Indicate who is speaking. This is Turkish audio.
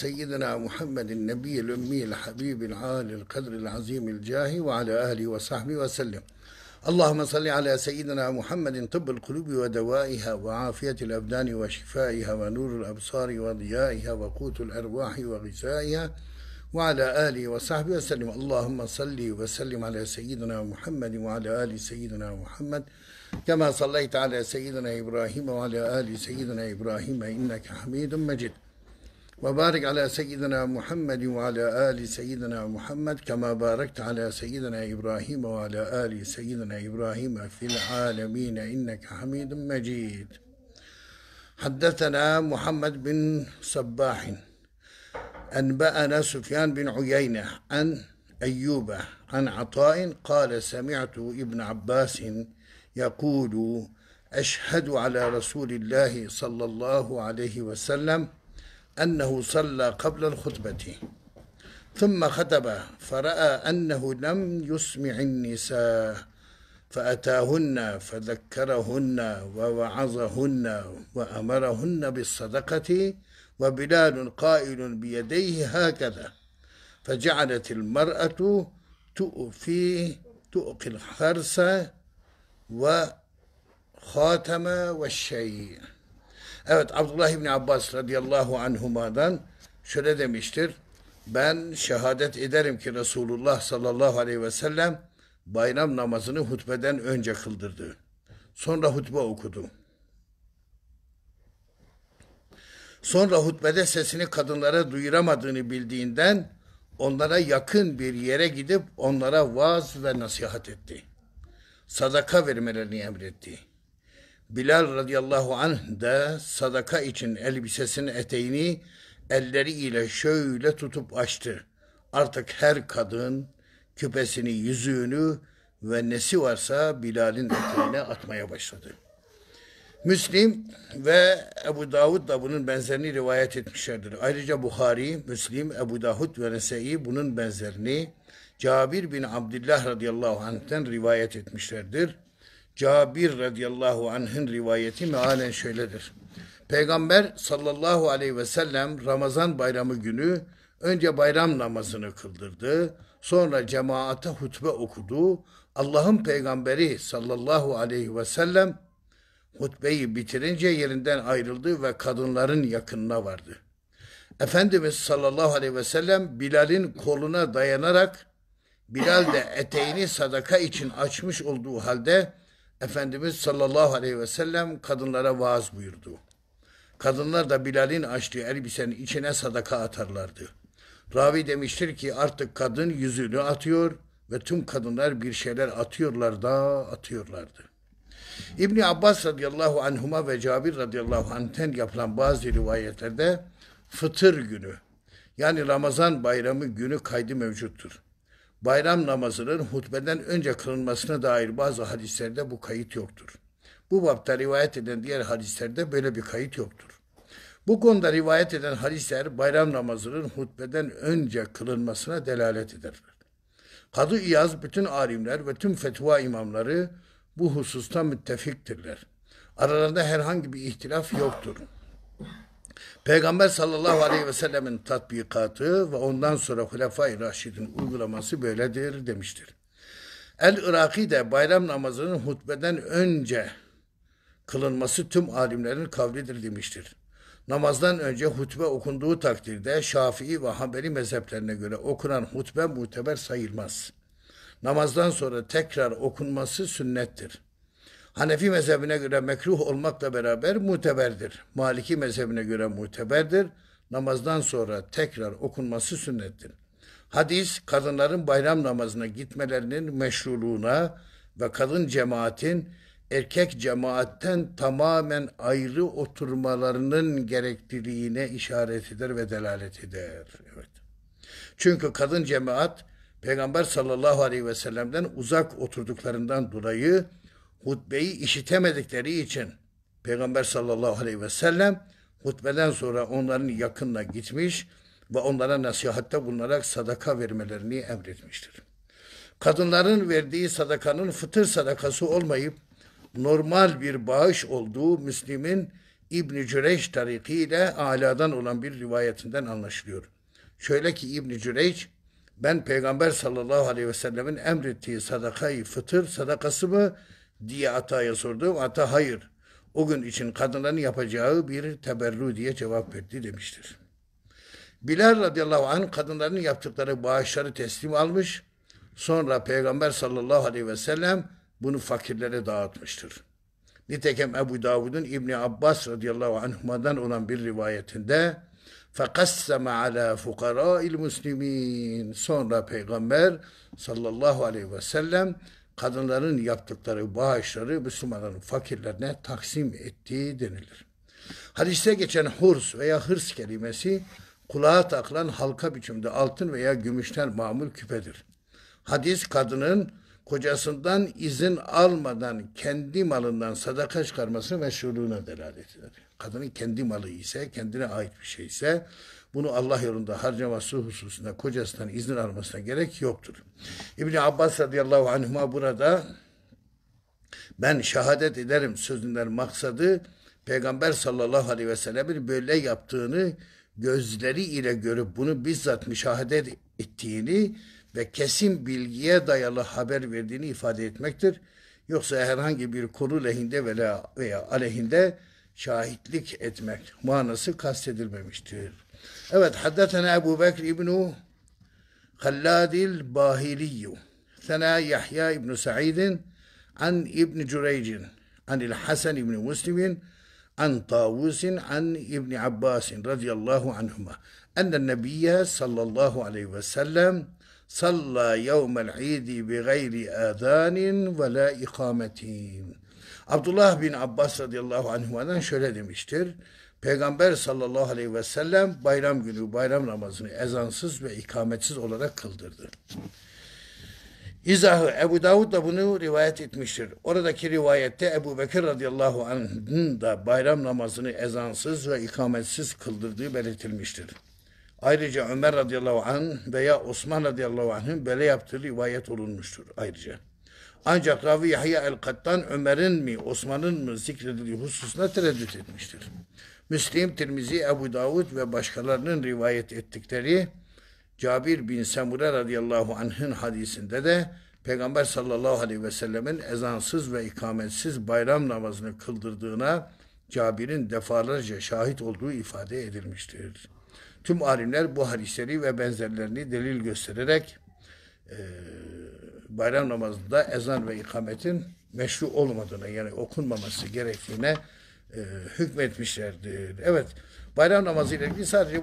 Speaker 1: سيدنا محمد النبي الأمي الحبيب العالي القدر العظيم الجاه وعلى آله وصحبه وسلم اللهم صل على سيدنا محمد طب القلوب ودوائها وعافية الأبدان وشفائها ونور الأبصار وضيائها وقوت الأرواح وغذائها وعلى آله وصحبه وسلم اللهم صل وسلم على سيدنا محمد وعلى آل سيدنا محمد كما صليت على سيدنا إبراهيم وعلى آل سيدنا إبراهيم إنك حميد مجيد وبارك على سيدنا محمد وعلى آل سيدنا محمد كما باركت على سيدنا إبراهيم وعلى آل سيدنا إبراهيم في العالمين إنك حميد مجيد حدثنا محمد بن صباح أنبأنا سفيان بن عيينة عن أيوب عن عطاء قال سمعت ابن عباس يقول أشهد على رسول الله صلى الله عليه وسلم أنه صلى قبل الخطبة ثم خطب فرأى أنه لم يسمع النساء فأتاهن فذكرهن ووعظهن وأمرهن بالصدقة وبلال قائل بيديه هكذا فجعلت المرأة تؤفي تؤقي الحرس وخاتم والشيء Evet Abdullah İbni Abbas radıyallahu anhuma'dan şöyle demiştir. Ben şehadet ederim ki Resulullah sallallahu aleyhi ve sellem bayram namazını hutbeden önce kıldırdı. Sonra hutbe okudu. Sonra hutbede sesini kadınlara duyuramadığını bildiğinden onlara yakın bir yere gidip onlara vaaz ve nasihat etti. Sadaka vermelerini emretti. Bilal radıyallahu anh de sadaka için elbisesinin eteğini elleriyle şöyle tutup açtı. Artık her kadın küpesini, yüzüğünü ve nesi varsa Bilal'in eteğine atmaya başladı. Müslim ve Ebu Davud da bunun benzerini rivayet etmişlerdir. Ayrıca Buhari, Müslim, Ebu Davud ve Nese'yi bunun benzerini Cabir bin Abdullah radıyallahu anh'ten rivayet etmişlerdir. Cabir radıyallahu anh'ın rivayeti mealen şöyledir. Peygamber sallallahu aleyhi ve sellem Ramazan bayramı günü önce bayram namazını kıldırdı. Sonra cemaate hutbe okudu. Allah'ın peygamberi sallallahu aleyhi ve sellem hutbeyi bitirince yerinden ayrıldı ve kadınların yakınına vardı. Efendimiz sallallahu aleyhi ve sellem Bilal'in koluna dayanarak Bilal de eteğini sadaka için açmış olduğu halde Efendimiz sallallahu aleyhi ve sellem kadınlara vaaz buyurdu. Kadınlar da Bilal'in açtığı elbisenin içine sadaka atarlardı. Ravi demiştir ki artık kadın yüzünü atıyor ve tüm kadınlar bir şeyler atıyorlar da atıyorlardı. İbni Abbas radıyallahu anhuma ve Cabir radıyallahu anh'ten yapılan bazı rivayetlerde fıtır günü yani Ramazan bayramı günü kaydı mevcuttur bayram namazının hutbeden önce kılınmasına dair bazı hadislerde bu kayıt yoktur. Bu bapta rivayet eden diğer hadislerde böyle bir kayıt yoktur. Bu konuda rivayet eden hadisler bayram namazının hutbeden önce kılınmasına delalet eder. Kadı İyaz bütün alimler ve tüm fetva imamları bu hususta müttefiktirler. Aralarında herhangi bir ihtilaf yoktur. Peygamber sallallahu aleyhi ve sellemin tatbikatı ve ondan sonra Hulefai Raşid'in uygulaması böyledir demiştir. El-Iraki de bayram namazının hutbeden önce kılınması tüm alimlerin kavlidir demiştir. Namazdan önce hutbe okunduğu takdirde Şafii ve Hanbeli mezheplerine göre okunan hutbe muteber sayılmaz. Namazdan sonra tekrar okunması sünnettir. Hanefi mezhebine göre mekruh olmakla beraber muteberdir. Maliki mezhebine göre muteberdir. Namazdan sonra tekrar okunması sünnettir. Hadis kadınların bayram namazına gitmelerinin meşruluğuna ve kadın cemaatin erkek cemaatten tamamen ayrı oturmalarının gerekliliğine işaret eder ve delalet eder. Evet. Çünkü kadın cemaat Peygamber sallallahu aleyhi ve sellem'den uzak oturduklarından dolayı hutbeyi işitemedikleri için Peygamber sallallahu aleyhi ve sellem hutbeden sonra onların yakınına gitmiş ve onlara nasihatte bulunarak sadaka vermelerini emretmiştir. Kadınların verdiği sadakanın fıtır sadakası olmayıp normal bir bağış olduğu Müslim'in İbn-i Cüreyş tarikiyle aladan olan bir rivayetinden anlaşılıyor. Şöyle ki İbn-i Cüreyş, ben Peygamber sallallahu aleyhi ve sellemin emrettiği sadakayı fıtır sadakası mı diye Ata'ya sorduğum Ata hayır. O gün için kadınların yapacağı bir teberru diye cevap verdi demiştir. Bilal radıyallahu anh kadınların yaptıkları bağışları teslim almış. Sonra Peygamber sallallahu aleyhi ve sellem bunu fakirlere dağıtmıştır. Nitekim Ebu Davud'un İbni Abbas radıyallahu anhuma'dan olan bir rivayetinde فَقَسَّمَ عَلَى فُقَرَاءِ الْمُسْلِم۪ينَ Sonra Peygamber sallallahu aleyhi ve sellem kadınların yaptıkları bağışları Müslümanların fakirlerine taksim ettiği denilir. Hadiste geçen hurs veya hırs kelimesi kulağa takılan halka biçimde altın veya gümüşten mamul küpedir. Hadis kadının kocasından izin almadan kendi malından sadaka çıkarması meşruluğuna delalet eder. Kadının kendi malı ise, kendine ait bir şey ise bunu Allah yolunda harcaması hususunda kocasından izin almasına gerek yoktur. İbni Abbas radıyallahu anhuma burada ben şehadet ederim sözünden maksadı Peygamber sallallahu aleyhi ve sellemin böyle yaptığını gözleri ile görüp bunu bizzat müşahede ettiğini ve kesin bilgiye dayalı haber verdiğini ifade etmektir. Yoksa herhangi bir konu lehinde veya aleyhinde şahitlik etmek manası kastedilmemiştir. أبد حدثنا أبو بكر بن خلاد الباهلي ثنا يحيى بن سعيد عن ابن جريج عن الحسن بن مسلم عن طاووس عن ابن عباس رضي الله عنهما أن النبي صلى الله عليه وسلم صلى يوم العيد بغير آذان ولا إقامة عبد الله بن رضي الله Abbas radıyallahu شو لدي مشتر Peygamber sallallahu aleyhi ve sellem bayram günü bayram namazını ezansız ve ikametsiz olarak kıldırdı. İzahı Ebu Davud da bunu rivayet etmiştir. Oradaki rivayette Ebu Bekir radıyallahu anh'ın da bayram namazını ezansız ve ikametsiz kıldırdığı belirtilmiştir. Ayrıca Ömer radıyallahu anh veya Osman radıyallahu anh'ın böyle yaptığı rivayet olunmuştur ayrıca. Ancak Ravi Yahya el-Kattan Ömer'in mi Osman'ın mı zikredildiği hususuna tereddüt etmiştir. Müslim, Tirmizi, Ebu Davud ve başkalarının rivayet ettikleri Cabir bin Semure radıyallahu anh'ın hadisinde de Peygamber sallallahu aleyhi ve sellemin ezansız ve ikametsiz bayram namazını kıldırdığına Cabir'in defalarca şahit olduğu ifade edilmiştir. Tüm alimler bu hadisleri ve benzerlerini delil göstererek e, bayram namazında ezan ve ikametin meşru olmadığına yani okunmaması gerektiğine e, hükmetmişlerdi. Evet bayram namazıyla ile ilgili sadece bu